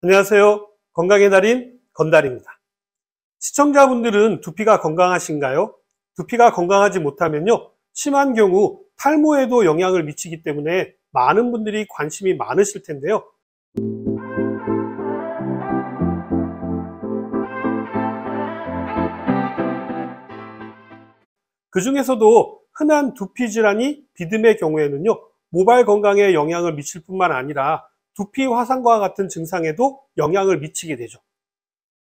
안녕하세요. 건강의 달인 건달입니다. 시청자분들은 두피가 건강하신가요? 두피가 건강하지 못하면요. 심한 경우 탈모에도 영향을 미치기 때문에 많은 분들이 관심이 많으실 텐데요. 그 중에서도 흔한 두피 질환이 비듬의 경우에는요. 모발 건강에 영향을 미칠 뿐만 아니라 두피 화상과 같은 증상에도 영향을 미치게 되죠.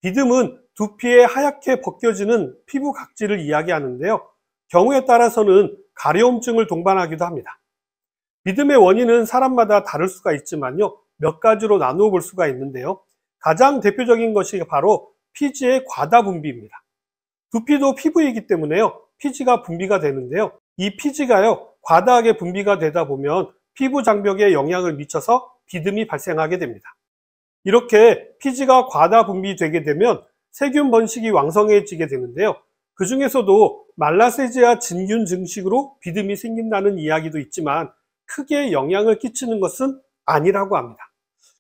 비듬은 두피에 하얗게 벗겨지는 피부 각질을 이야기하는데요. 경우에 따라서는 가려움증을 동반하기도 합니다. 비듬의 원인은 사람마다 다를 수가 있지만요. 몇 가지로 나누어 볼 수가 있는데요. 가장 대표적인 것이 바로 피지의 과다 분비입니다. 두피도 피부이기 때문에요. 피지가 분비가 되는데요. 이 피지가요. 과다하게 분비가 되다 보면 피부 장벽에 영향을 미쳐서 비듬이 발생하게 됩니다. 이렇게 피지가 과다 분비되게 되면 세균 번식이 왕성해지게 되는데요. 그 중에서도 말라세지아 진균 증식으로 비듬이 생긴다는 이야기도 있지만 크게 영향을 끼치는 것은 아니라고 합니다.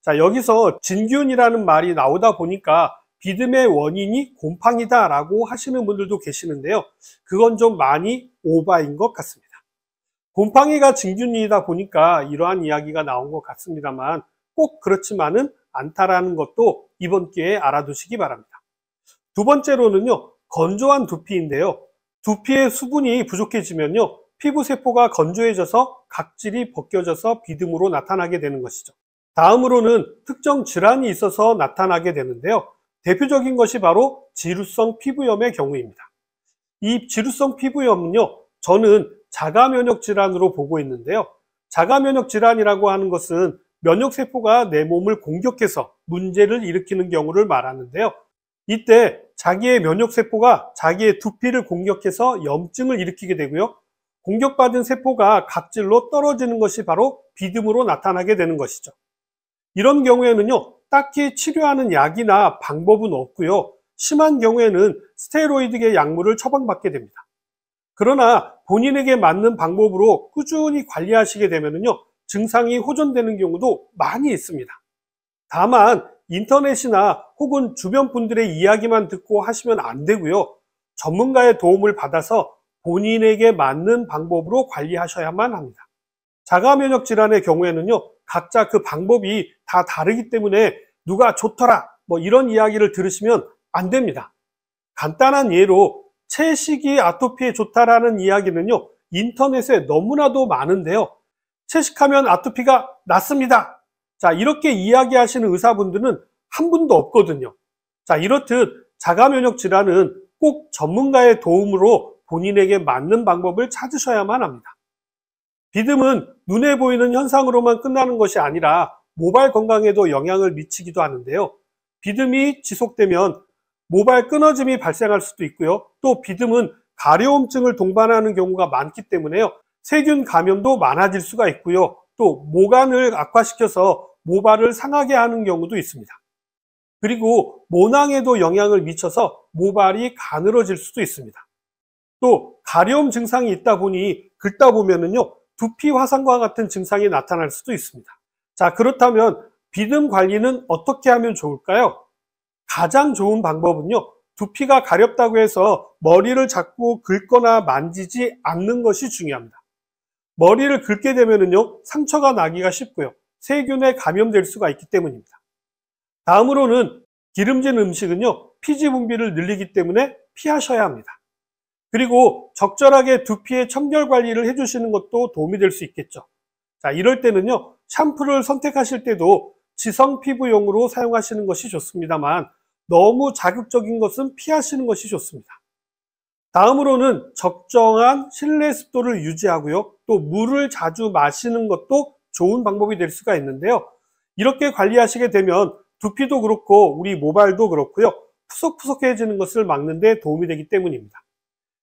자, 여기서 진균이라는 말이 나오다 보니까 비듬의 원인이 곰팡이다라고 하시는 분들도 계시는데요. 그건 좀 많이 오바인 것 같습니다. 곰팡이가 진균이다 보니까 이러한 이야기가 나온 것 같습니다만 꼭 그렇지만은 않다라는 것도 이번 기회에 알아두시기 바랍니다. 두 번째로는요, 건조한 두피인데요. 두피의 수분이 부족해지면요, 피부 세포가 건조해져서 각질이 벗겨져서 비듬으로 나타나게 되는 것이죠. 다음으로는 특정 질환이 있어서 나타나게 되는데요. 대표적인 것이 바로 지루성 피부염의 경우입니다. 이 지루성 피부염은요, 저는 자가 면역 질환으로 보고 있는데요. 자가 면역 질환이라고 하는 것은 면역 세포가 내 몸을 공격해서 문제를 일으키는 경우를 말하는데요. 이때 자기의 면역 세포가 자기의 두피를 공격해서 염증을 일으키게 되고요. 공격받은 세포가 각질로 떨어지는 것이 바로 비듬으로 나타나게 되는 것이죠. 이런 경우에는요, 딱히 치료하는 약이나 방법은 없고요. 심한 경우에는 스테로이드계 약물을 처방받게 됩니다. 그러나 본인에게 맞는 방법으로 꾸준히 관리하시게 되면요. 증상이 호전되는 경우도 많이 있습니다. 다만 인터넷이나 혹은 주변 분들의 이야기만 듣고 하시면 안 되고요. 전문가의 도움을 받아서 본인에게 맞는 방법으로 관리하셔야만 합니다. 자가 면역 질환의 경우에는요. 각자 그 방법이 다 다르기 때문에 누가 좋더라 뭐 이런 이야기를 들으시면 안 됩니다. 간단한 예로 채식이 아토피에 좋다라는 이야기는요, 인터넷에 너무나도 많은데요. 채식하면 아토피가 낫습니다. 자, 이렇게 이야기하시는 의사분들은 한 분도 없거든요. 자, 이렇듯 자가 면역 질환은 꼭 전문가의 도움으로 본인에게 맞는 방법을 찾으셔야만 합니다. 비듬은 눈에 보이는 현상으로만 끝나는 것이 아니라 모발 건강에도 영향을 미치기도 하는데요. 비듬이 지속되면 모발 끊어짐이 발생할 수도 있고요. 또 비듬은 가려움증을 동반하는 경우가 많기 때문에요. 세균 감염도 많아질 수가 있고요. 또 모간을 악화시켜서 모발을 상하게 하는 경우도 있습니다. 그리고 모낭에도 영향을 미쳐서 모발이 가늘어질 수도 있습니다. 또 가려움 증상이 있다 보니 긁다 보면은요 두피 화상과 같은 증상이 나타날 수도 있습니다. 자 그렇다면 비듬 관리는 어떻게 하면 좋을까요? 가장 좋은 방법은요. 두피가 가렵다고 해서 머리를 자꾸 긁거나 만지지 않는 것이 중요합니다. 머리를 긁게 되면요. 상처가 나기가 쉽고요. 세균에 감염될 수가 있기 때문입니다. 다음으로는 기름진 음식은요. 피지 분비를 늘리기 때문에 피하셔야 합니다. 그리고 적절하게 두피의 청결 관리를 해주시는 것도 도움이 될 수 있겠죠. 자, 이럴 때는요. 샴푸를 선택하실 때도 지성 피부용으로 사용하시는 것이 좋습니다만 너무 자극적인 것은 피하시는 것이 좋습니다. 다음으로는 적정한 실내 습도를 유지하고요. 또 물을 자주 마시는 것도 좋은 방법이 될 수가 있는데요. 이렇게 관리하시게 되면 두피도 그렇고 우리 모발도 그렇고요. 푸석푸석해지는 것을 막는 데 도움이 되기 때문입니다.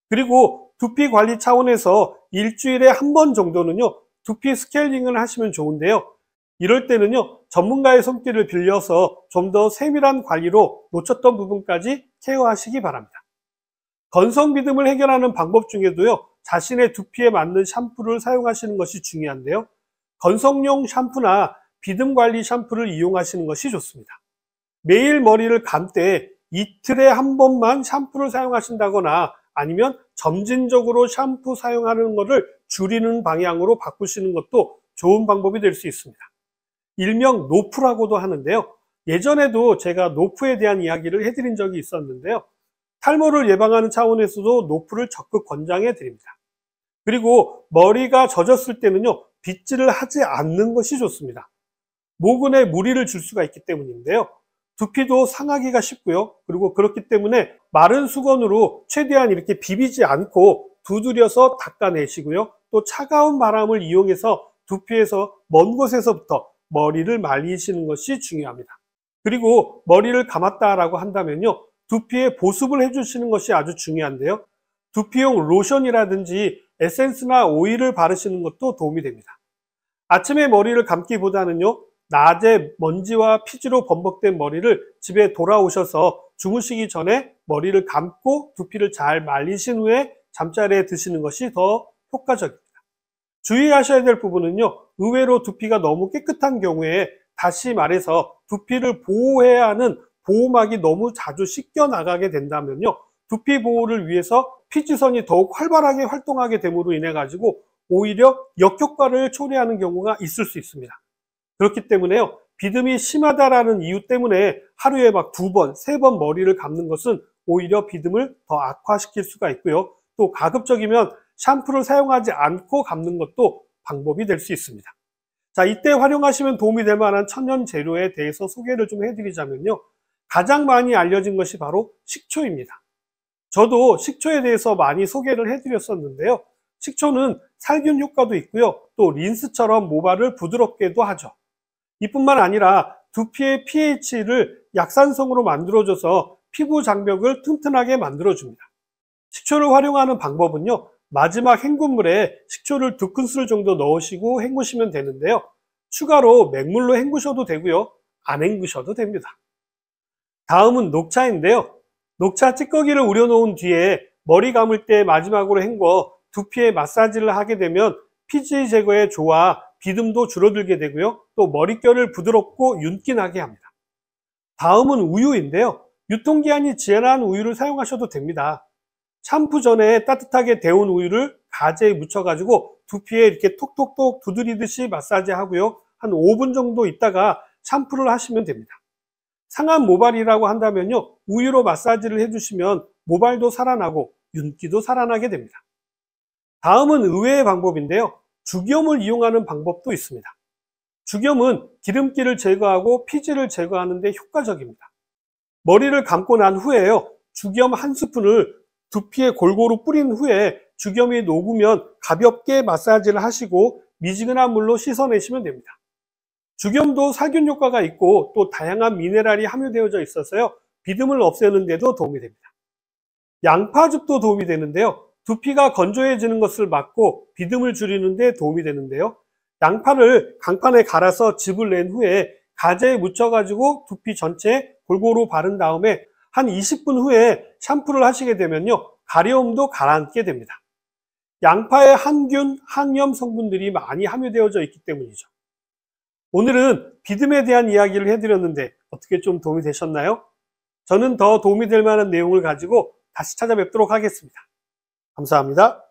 그리고 두피 관리 차원에서 일주일에 한 번 정도는요. 두피 스케일링을 하시면 좋은데요. 이럴 때는요. 전문가의 손길을 빌려서 좀 더 세밀한 관리로 놓쳤던 부분까지 케어하시기 바랍니다. 건성 비듬을 해결하는 방법 중에도요. 자신의 두피에 맞는 샴푸를 사용하시는 것이 중요한데요. 건성용 샴푸나 비듬 관리 샴푸를 이용하시는 것이 좋습니다. 매일 머리를 감 때 이틀에 한 번만 샴푸를 사용하신다거나 아니면 점진적으로 샴푸 사용하는 것을 줄이는 방향으로 바꾸시는 것도 좋은 방법이 될 수 있습니다. 일명 노프라고도 하는데요. 예전에도 제가 노프에 대한 이야기를 해드린 적이 있었는데요. 탈모를 예방하는 차원에서도 노프를 적극 권장해 드립니다. 그리고 머리가 젖었을 때는요. 빗질을 하지 않는 것이 좋습니다. 모근에 무리를 줄 수가 있기 때문인데요. 두피도 상하기가 쉽고요. 그리고 그렇기 때문에 마른 수건으로 최대한 이렇게 비비지 않고 두드려서 닦아내시고요. 또 차가운 바람을 이용해서 두피에서 먼 곳에서부터 머리를 말리시는 것이 중요합니다. 그리고 머리를 감았다라고 한다면요. 두피에 보습을 해주시는 것이 아주 중요한데요. 두피용 로션이라든지 에센스나 오일을 바르시는 것도 도움이 됩니다. 아침에 머리를 감기보다는요. 낮에 먼지와 피지로 범벅된 머리를 집에 돌아오셔서 주무시기 전에 머리를 감고 두피를 잘 말리신 후에 잠자리에 드시는 것이 더 효과적입니다. 주의하셔야 될 부분은요. 의외로 두피가 너무 깨끗한 경우에 다시 말해서 두피를 보호해야 하는 보호막이 너무 자주 씻겨 나가게 된다면요. 두피 보호를 위해서 피지선이 더욱 활발하게 활동하게 됨으로 인해 가지고 오히려 역효과를 초래하는 경우가 있을 수 있습니다. 그렇기 때문에요. 비듬이 심하다라는 이유 때문에 하루에 막 두 번, 세 번 머리를 감는 것은 오히려 비듬을 더 악화시킬 수가 있고요. 또 가급적이면 샴푸를 사용하지 않고 감는 것도 방법이 될 수 있습니다. 자, 이때 활용하시면 도움이 될 만한 천연 재료에 대해서 소개를 좀 해드리자면요. 가장 많이 알려진 것이 바로 식초입니다. 저도 식초에 대해서 많이 소개를 해드렸었는데요. 식초는 살균 효과도 있고요. 또 린스처럼 모발을 부드럽게도 하죠. 이뿐만 아니라 두피의 pH를 약산성으로 만들어줘서 피부 장벽을 튼튼하게 만들어줍니다. 식초를 활용하는 방법은요. 마지막 헹굼물에 식초를 두 큰술 정도 넣으시고 헹구시면 되는데요. 추가로 맹물로 헹구셔도 되고요. 안 헹구셔도 됩니다. 다음은 녹차인데요. 녹차 찌꺼기를 우려놓은 뒤에 머리 감을 때 마지막으로 헹궈 두피에 마사지를 하게 되면 피지 제거에 좋아 비듬도 줄어들게 되고요. 또 머릿결을 부드럽고 윤기나게 합니다. 다음은 우유인데요. 유통기한이 지연한 우유를 사용하셔도 됩니다. 샴푸 전에 따뜻하게 데운 우유를 가재에 묻혀가지고 두피에 이렇게 톡톡톡 두드리듯이 마사지 하고요. 한 5분 정도 있다가 샴푸를 하시면 됩니다. 상한 모발이라고 한다면요. 우유로 마사지를 해주시면 모발도 살아나고 윤기도 살아나게 됩니다. 다음은 의외의 방법인데요. 죽염을 이용하는 방법도 있습니다. 죽염은 기름기를 제거하고 피지를 제거하는 데 효과적입니다. 머리를 감고 난 후에요. 죽염 한 스푼을 두피에 골고루 뿌린 후에 죽염이 녹으면 가볍게 마사지를 하시고 미지근한 물로 씻어내시면 됩니다. 죽염도 살균 효과가 있고 또 다양한 미네랄이 함유되어져 있어서요. 비듬을 없애는 데도 도움이 됩니다. 양파즙도 도움이 되는데요. 두피가 건조해지는 것을 막고 비듬을 줄이는 데 도움이 되는데요. 양파를 강판에 갈아서 즙을 낸 후에 가재에 묻혀가지고 두피 전체에 골고루 바른 다음에 한 20분 후에 샴푸를 하시게 되면요. 가려움도 가라앉게 됩니다. 양파에 항균, 항염 성분들이 많이 함유되어져 있기 때문이죠. 오늘은 비듬에 대한 이야기를 해드렸는데 어떻게 좀 도움이 되셨나요? 저는 더 도움이 될 만한 내용을 가지고 다시 찾아뵙도록 하겠습니다. 감사합니다.